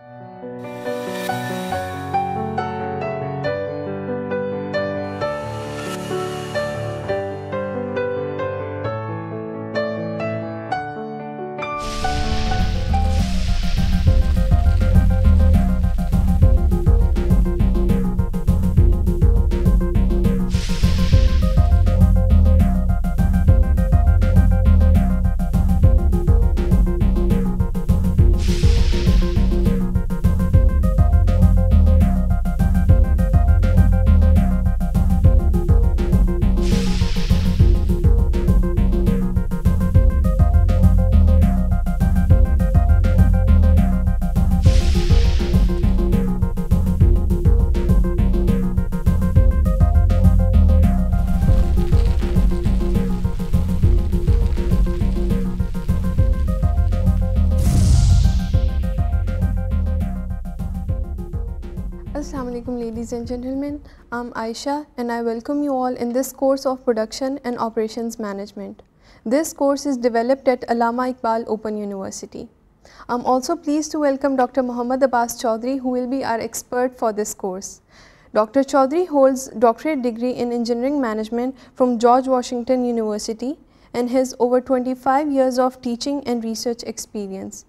Thank you. Assalamualaikum ladies and gentlemen, I'm Aisha and I welcome you all in this course of Production and Operations Management. This course is developed at Alama Iqbal Open University. I'm also pleased to welcome Dr. Muhammad Abbas Chaudhry who will be our expert for this course. Dr. Chaudhry holds doctorate degree in engineering management from George Washington University and has over 25 years of teaching and research experience.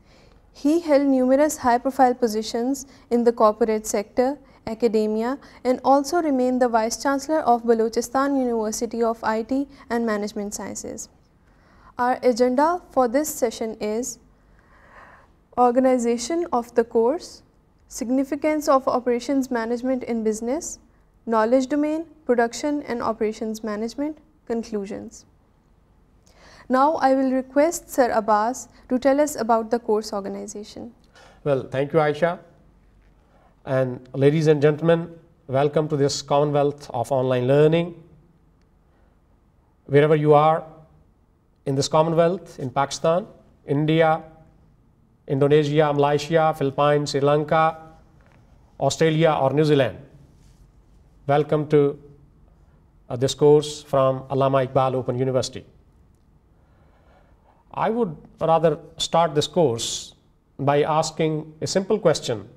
He held numerous high-profile positions in the corporate sector, academia and also remained the Vice-Chancellor of Balochistan University of IT and Management Sciences. Our agenda for this session is organization of the course, significance of operations management in business, knowledge domain, production and operations management, conclusions. Now I will request Sir Abbas to tell us about the course organization. Well, thank you Aisha and ladies and gentlemen, welcome to this Commonwealth of Online Learning. Wherever you are in this Commonwealth, in Pakistan, India, Indonesia, Malaysia, Philippines, Sri Lanka, Australia or New Zealand. Welcome to uh, this course from Allama Iqbal Open University. I would rather start this course by asking a simple question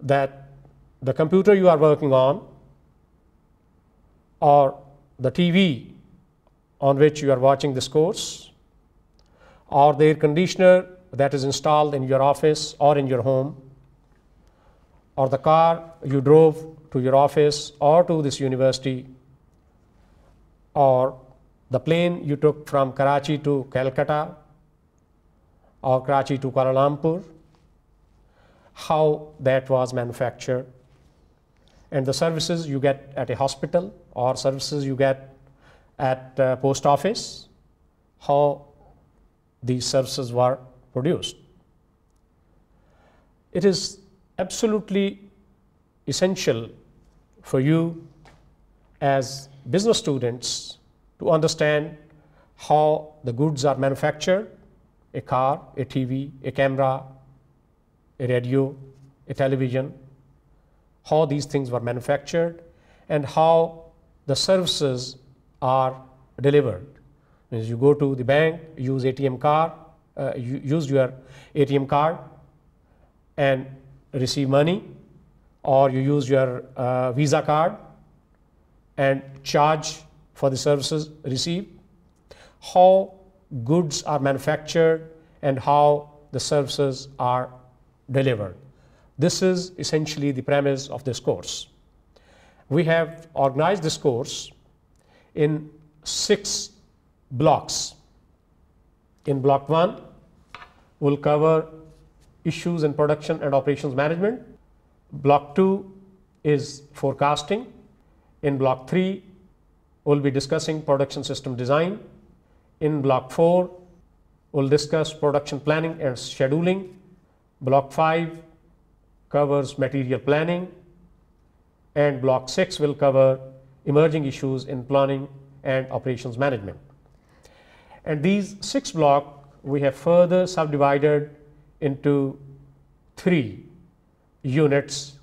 that the computer you are working on or the TV on which you are watching this course or the air conditioner that is installed in your office or in your home or the car you drove to your office or to this university or the plane you took from Karachi to Calcutta or Karachi to Kuala Lumpur, how that was manufactured, and the services you get at a hospital or services you get at a uh, post office, how these services were produced. It is absolutely essential for you as business students to understand how the goods are manufactured, a car, a TV, a camera, a radio, a television, how these things were manufactured and how the services are delivered. Means you go to the bank, use ATM card, uh, use your ATM card and receive money or you use your uh, Visa card and charge for the services received, how goods are manufactured, and how the services are delivered. This is essentially the premise of this course. We have organized this course in six blocks. In block one, we'll cover issues in production and operations management. Block two is forecasting. In block three, We'll be discussing production system design. In block 4, we'll discuss production planning and scheduling. Block 5 covers material planning. And block 6 will cover emerging issues in planning and operations management. And these six blocks we have further subdivided into three units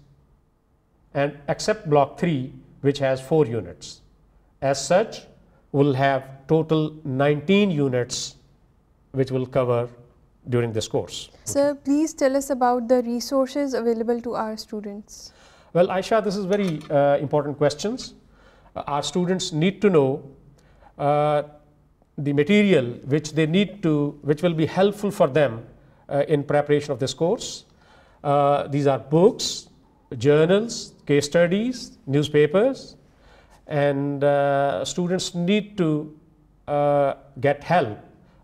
and except block 3 which has four units as such will have total 19 units which will cover during this course. Sir, please tell us about the resources available to our students. Well, Aisha, this is very uh, important questions. Uh, our students need to know uh, the material which they need to, which will be helpful for them uh, in preparation of this course. Uh, these are books, journals, case studies, newspapers, and uh, students need to uh, get help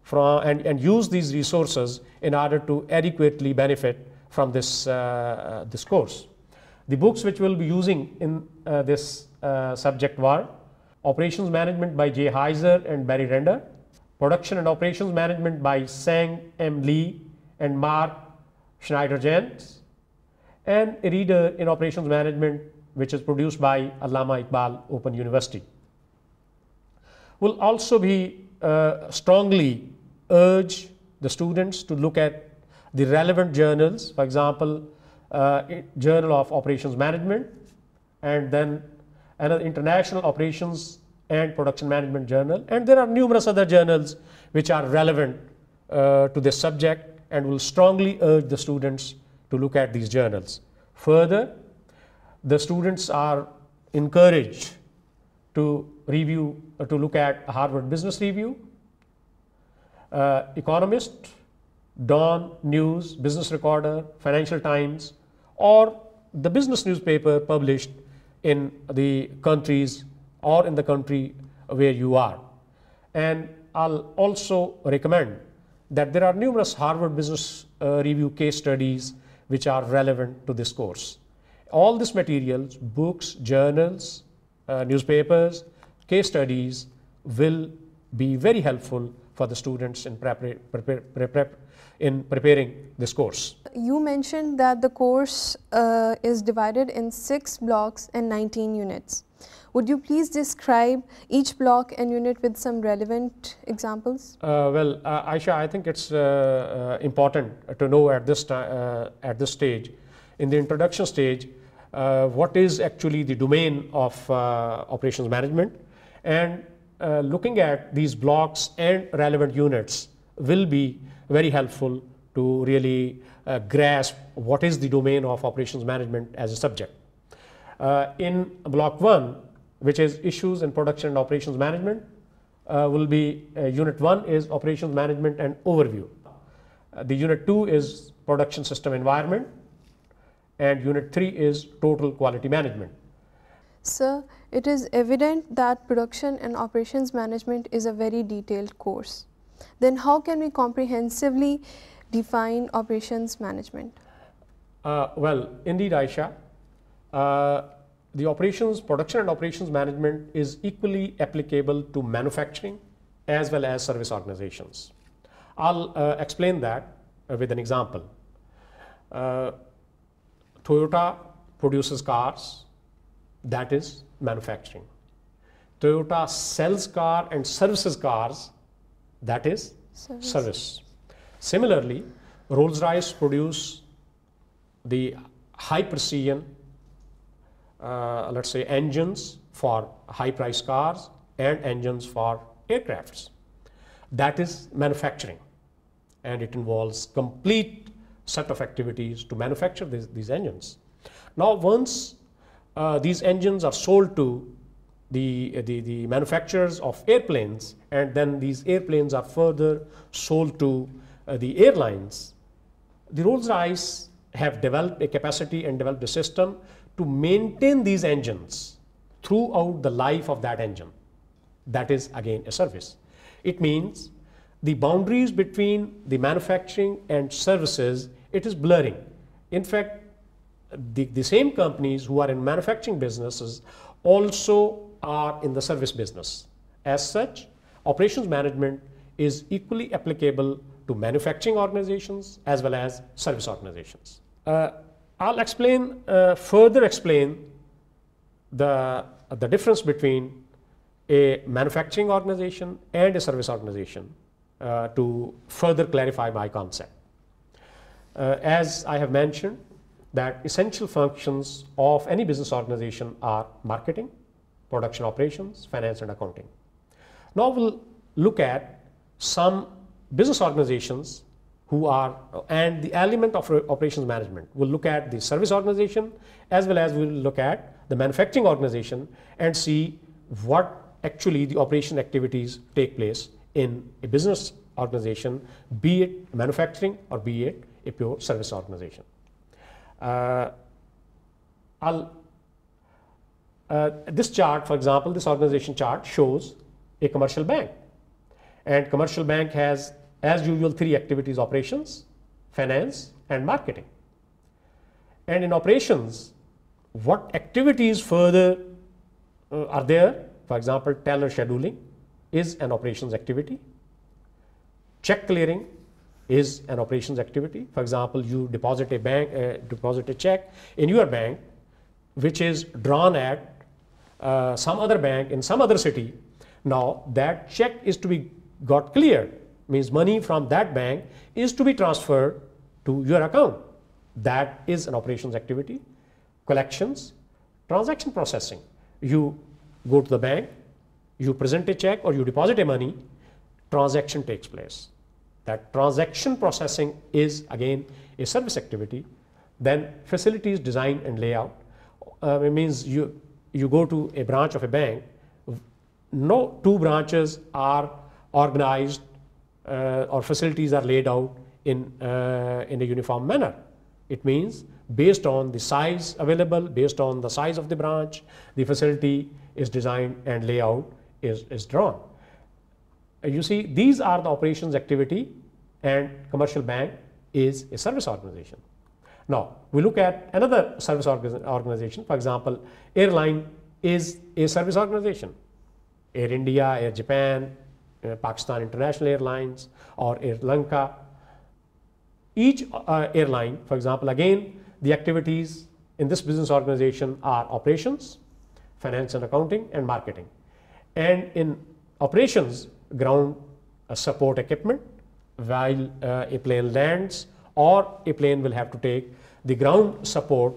from and, and use these resources in order to adequately benefit from this, uh, this course. The books which we'll be using in uh, this uh, subject were Operations Management by Jay Heiser and Barry Render, Production and Operations Management by Sang M. Lee and Mark Schneider-Jans, and a reader in Operations Management which is produced by Allama Iqbal Open University, will also be uh, strongly urge the students to look at the relevant journals, for example, uh, Journal of Operations Management and then another International Operations and Production Management Journal. And there are numerous other journals which are relevant uh, to this subject and will strongly urge the students to look at these journals. Further, the students are encouraged to review, uh, to look at Harvard Business Review, uh, Economist, Dawn, News, Business Recorder, Financial Times, or the business newspaper published in the countries or in the country where you are. And I'll also recommend that there are numerous Harvard Business uh, Review case studies which are relevant to this course all these materials, books, journals, uh, newspapers, case studies will be very helpful for the students in, prepar prepar in preparing this course. You mentioned that the course uh, is divided in six blocks and 19 units. Would you please describe each block and unit with some relevant examples? Uh, well, uh, Aisha, I think it's uh, uh, important to know at this, at this stage in the introduction stage uh, what is actually the domain of uh, operations management and uh, looking at these blocks and relevant units will be very helpful to really uh, grasp what is the domain of operations management as a subject. in block 1 which is issues in production and operations management uh, will be uh, unit 1 is operations management and overview. Uh, the unit 2 is production system environment and unit 3 is total quality management. Sir, it is evident that production and operations management is a very detailed course. Then how can we comprehensively define operations management? Uh, well, indeed Aisha, uh, the operations, production and operations management is equally applicable to manufacturing as well as service organizations. I'll uh, explain that uh, with an example. Uh, Toyota produces cars, that is manufacturing. Toyota sells car and services cars, that is service. service. Similarly, Rolls-Royce produce the high precision, uh, let's say engines for high price cars and engines for aircrafts. That is manufacturing and it involves complete set of activities to manufacture these, these engines. Now, once uh, these engines are sold to the, uh, the, the manufacturers of airplanes, and then these airplanes are further sold to uh, the airlines, the Rolls Royce have developed a capacity and developed a system to maintain these engines throughout the life of that engine. That is again a service. It means the boundaries between the manufacturing and services it is blurring. In fact, the, the same companies who are in manufacturing businesses also are in the service business. As such, operations management is equally applicable to manufacturing organizations as well as service organizations. Uh, I'll explain, uh, further explain the, the difference between a manufacturing organization and a service organization uh, to further clarify my concept uh, as I have mentioned, that essential functions of any business organization are marketing, production operations, finance and accounting. Now we'll look at some business organizations who are and the element of operations management. We'll look at the service organization as well as we'll look at the manufacturing organization and see what actually the operation activities take place in a business organization, be it manufacturing or be it a pure service organization. Uh, uh, this chart, for example, this organization chart shows a commercial bank. And commercial bank has, as usual, three activities, operations, finance, and marketing. And in operations, what activities further uh, are there? For example, teller scheduling is an operations activity. Check clearing is an operations activity. For example, you deposit a bank, uh, deposit a check in your bank, which is drawn at uh, some other bank in some other city. Now that check is to be got cleared, means money from that bank is to be transferred to your account. That is an operations activity. Collections, transaction processing. You go to the bank, you present a check or you deposit a money, transaction takes place that transaction processing is again a service activity. Then facilities design and layout. Uh, it means you, you go to a branch of a bank, no two branches are organized uh, or facilities are laid out in, uh, in a uniform manner. It means based on the size available, based on the size of the branch, the facility is designed and layout is, is drawn you see these are the operations activity and commercial bank is a service organization. Now we look at another service organization for example airline is a service organization Air India, Air Japan, uh, Pakistan International Airlines or Air Lanka. Each uh, airline for example again the activities in this business organization are operations, finance and accounting and marketing and in operations ground uh, support equipment while uh, a plane lands or a plane will have to take the ground support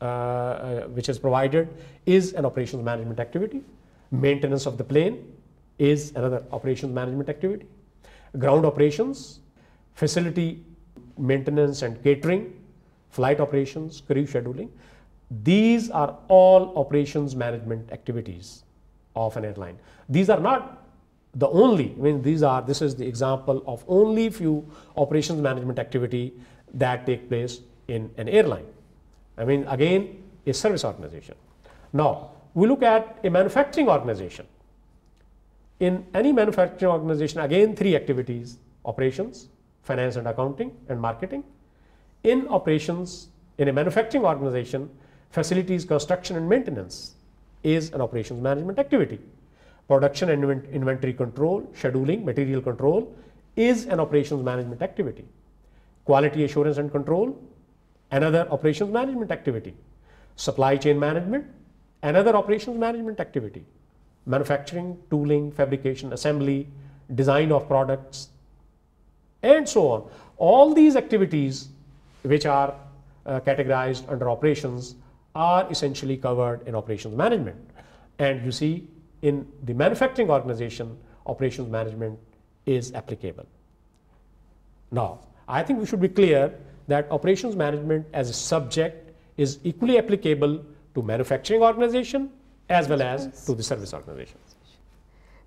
uh, which is provided is an operations management activity. Maintenance of the plane is another operations management activity. Ground operations, facility maintenance and catering, flight operations, crew scheduling. These are all operations management activities of an airline. These are not the only, I mean, these are, this is the example of only few operations management activity that take place in an airline. I mean, again, a service organization. Now, we look at a manufacturing organization. In any manufacturing organization, again, three activities, operations, finance and accounting, and marketing. In operations, in a manufacturing organization, facilities construction and maintenance is an operations management activity. Production and inventory control, scheduling, material control is an operations management activity. Quality assurance and control, another operations management activity. Supply chain management, another operations management activity. Manufacturing, tooling, fabrication, assembly, design of products, and so on. All these activities which are uh, categorized under operations are essentially covered in operations management. And you see in the manufacturing organization, operations management is applicable. Now, I think we should be clear that operations management as a subject is equally applicable to manufacturing organization as well as to the service organization.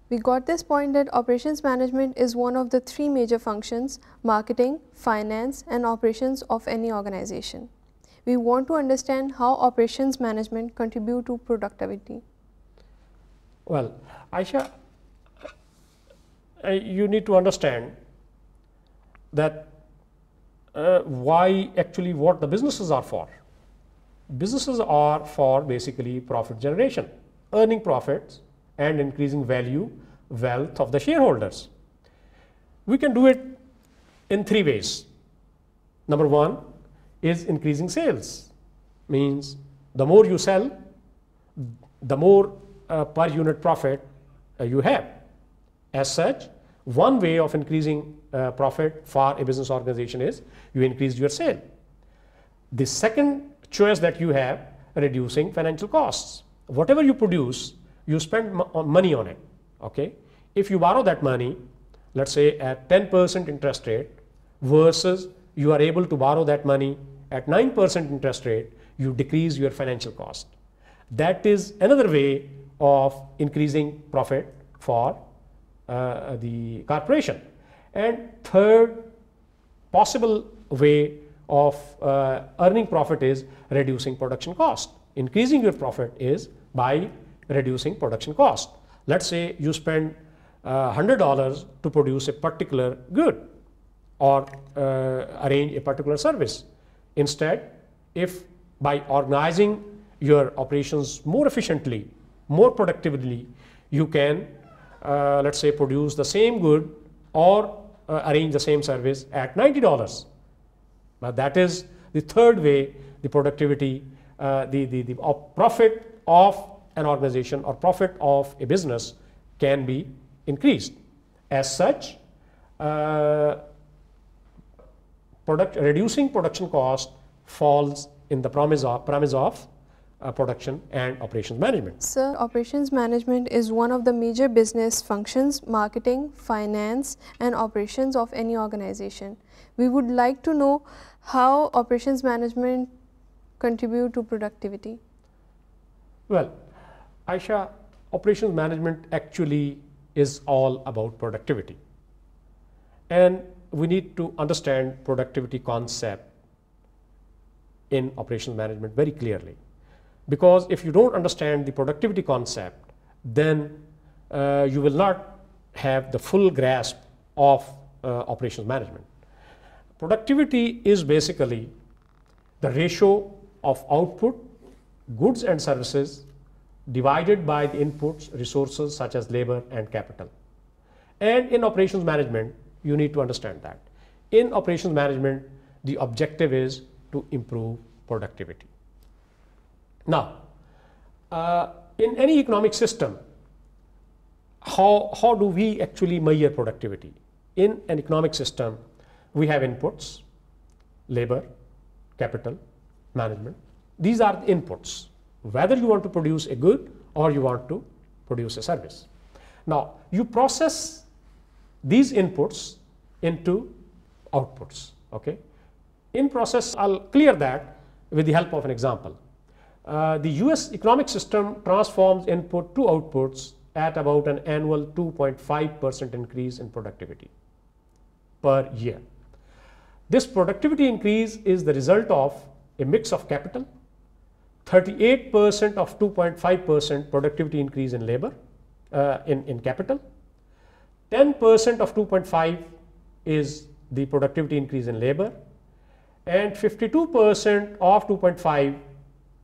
We got this point that operations management is one of the three major functions, marketing, finance and operations of any organization. We want to understand how operations management contribute to productivity. Well, Aisha, you need to understand that uh, why actually what the businesses are for. Businesses are for basically profit generation, earning profits and increasing value, wealth of the shareholders. We can do it in three ways. Number one is increasing sales, means the more you sell, the more uh, per unit profit uh, you have. As such, one way of increasing uh, profit for a business organization is you increase your sale. The second choice that you have, reducing financial costs. Whatever you produce, you spend money on it. Okay, if you borrow that money, let's say at 10% interest rate, versus you are able to borrow that money at 9% interest rate, you decrease your financial cost. That is another way of increasing profit for uh, uh, the corporation. And third possible way of uh, earning profit is reducing production cost. Increasing your profit is by reducing production cost. Let's say you spend uh, $100 to produce a particular good or uh, arrange a particular service. Instead, if by organizing your operations more efficiently, more productively you can uh, let's say produce the same good or uh, arrange the same service at $90 now that is the third way the productivity uh, the, the, the profit of an organization or profit of a business can be increased as such uh, product reducing production cost falls in the promise of, promise of uh, production and operations management. Sir, operations management is one of the major business functions, marketing, finance and operations of any organization. We would like to know how operations management contribute to productivity. Well, Aisha, operations management actually is all about productivity. And we need to understand productivity concept in operations management very clearly because if you don't understand the productivity concept, then uh, you will not have the full grasp of uh, operations management. Productivity is basically the ratio of output, goods and services, divided by the inputs, resources such as labor and capital. And in operations management, you need to understand that. In operations management, the objective is to improve productivity. Now, uh, in any economic system, how, how do we actually measure productivity? In an economic system, we have inputs, labor, capital, management. These are the inputs, whether you want to produce a good or you want to produce a service. Now, you process these inputs into outputs. Okay? In process, I'll clear that with the help of an example. Uh, the US economic system transforms input to outputs at about an annual 2.5% increase in productivity per year. This productivity increase is the result of a mix of capital, 38% of 2.5% productivity increase in labor, uh, in, in capital, 10% of 2.5 is the productivity increase in labor, and 52% of 2.5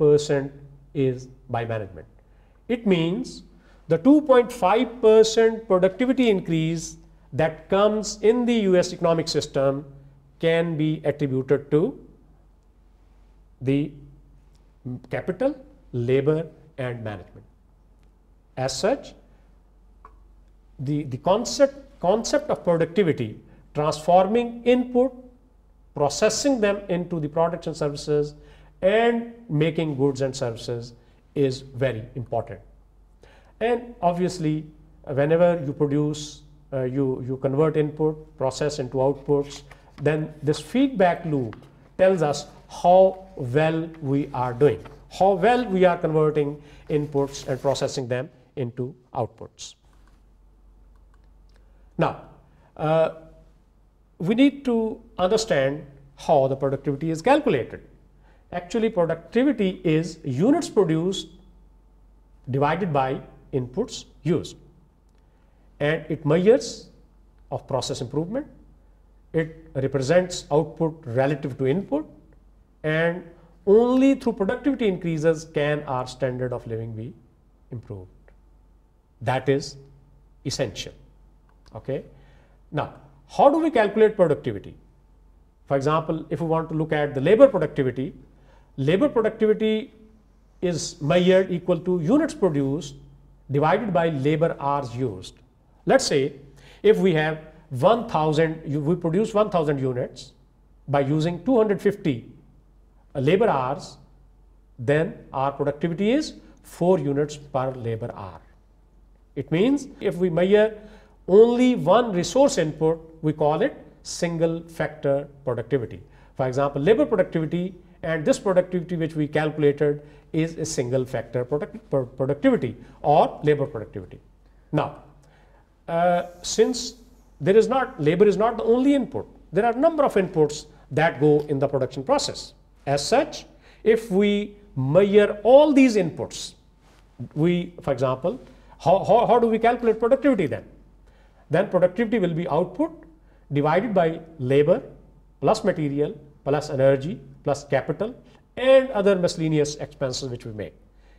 percent is by management. It means the 2.5 percent productivity increase that comes in the US economic system can be attributed to the capital, labor and management. As such, the, the concept, concept of productivity transforming input, processing them into the products and services and making goods and services is very important. And obviously, whenever you produce, uh, you, you convert input, process into outputs, then this feedback loop tells us how well we are doing, how well we are converting inputs and processing them into outputs. Now, uh, we need to understand how the productivity is calculated actually productivity is units produced divided by inputs used and it measures of process improvement it represents output relative to input and only through productivity increases can our standard of living be improved that is essential okay now how do we calculate productivity for example if we want to look at the labor productivity labor productivity is measured equal to units produced divided by labor hours used. Let's say if we have 1000, we produce 1000 units by using 250 uh, labor hours, then our productivity is 4 units per labor hour. It means if we measure only one resource input, we call it single factor productivity. For example, labor productivity and this productivity which we calculated is a single factor product, productivity or labor productivity. Now, uh, since there is not labor is not the only input, there are a number of inputs that go in the production process. As such, if we measure all these inputs, we, for example, how, how, how do we calculate productivity then? Then productivity will be output divided by labor plus material plus energy plus capital and other miscellaneous expenses which we make.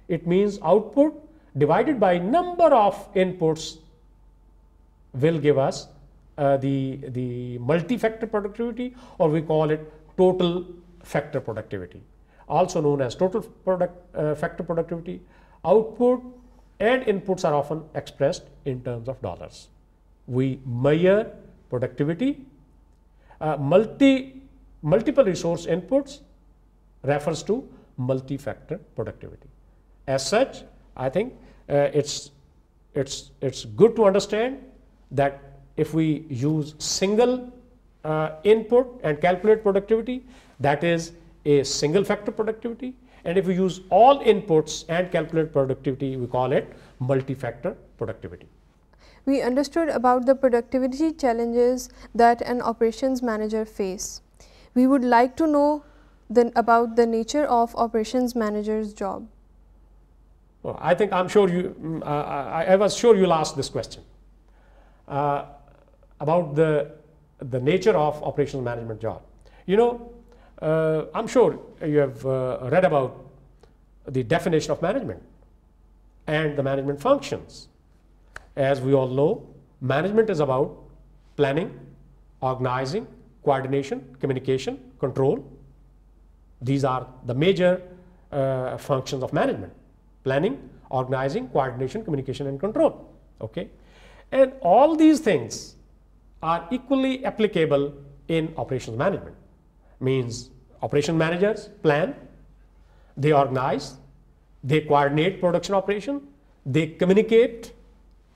It means output divided by number of inputs will give us uh, the, the multi-factor productivity or we call it total factor productivity also known as total product, uh, factor productivity. Output and inputs are often expressed in terms of dollars. We measure productivity. Uh, multi multiple resource inputs refers to multi-factor productivity. As such, I think uh, it's, it's, it's good to understand that if we use single uh, input and calculate productivity, that is a single factor productivity. And if we use all inputs and calculate productivity, we call it multi-factor productivity. We understood about the productivity challenges that an operations manager face. We would like to know then about the nature of operations manager's job. Well, I think I'm sure you, uh, I, I, was sure you'll ask this question uh, about the, the nature of operations management job. You know, uh, I'm sure you have uh, read about the definition of management and the management functions. As we all know, management is about planning, organizing, coordination, communication, control. These are the major uh, functions of management, planning, organizing, coordination, communication and control. Okay? And all these things are equally applicable in operations management. Means operation managers plan, they organize, they coordinate production operation, they communicate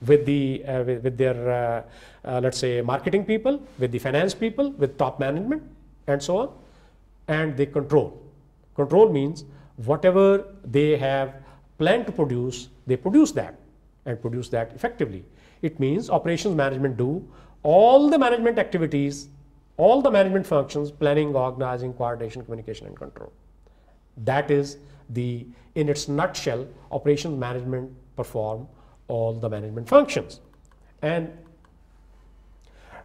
with the uh, with, with, their uh, uh, let's say marketing people, with the finance people, with top management, and so on, and they control. Control means whatever they have planned to produce, they produce that and produce that effectively. It means operations management do all the management activities, all the management functions, planning, organizing, coordination, communication, and control. That is the, in its nutshell, operations management perform all the management functions. And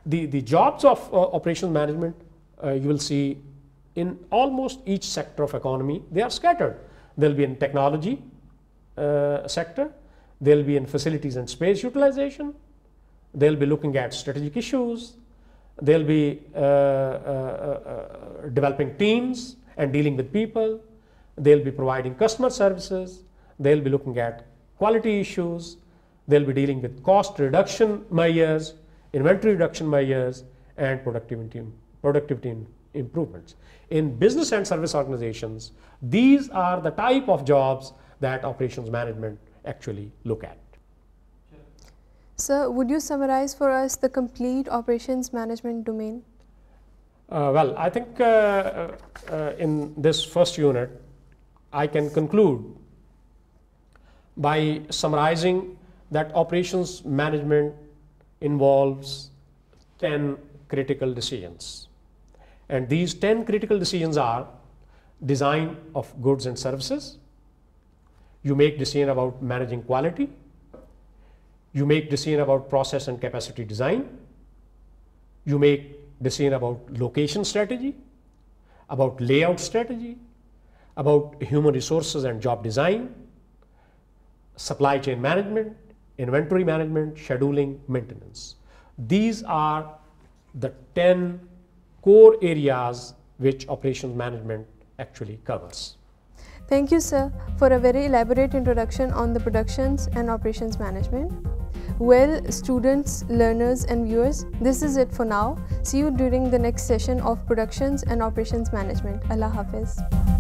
the, the jobs of uh, operations management uh, you will see in almost each sector of economy, they are scattered. They'll be in technology uh, sector, they'll be in facilities and space utilization, they'll be looking at strategic issues, they'll be uh, uh, uh developing teams and dealing with people, they'll be providing customer services, they'll be looking at quality issues, they'll be dealing with cost reduction measures, inventory reduction measures, and productivity, productivity improvements. In business and service organizations, these are the type of jobs that operations management actually look at. Sir, would you summarize for us the complete operations management domain? Uh, well, I think uh, uh, uh in this first unit, I can conclude by summarizing that operations management involves 10 critical decisions. And these 10 critical decisions are design of goods and services. You make decision about managing quality. You make decision about process and capacity design. You make decision about location strategy, about layout strategy, about human resources and job design, supply chain management, inventory management, scheduling, maintenance. These are the 10 core areas which operations management actually covers. Thank you, sir, for a very elaborate introduction on the productions and operations management. Well, students, learners and viewers, this is it for now. See you during the next session of Productions and Operations Management. Allah Hafiz.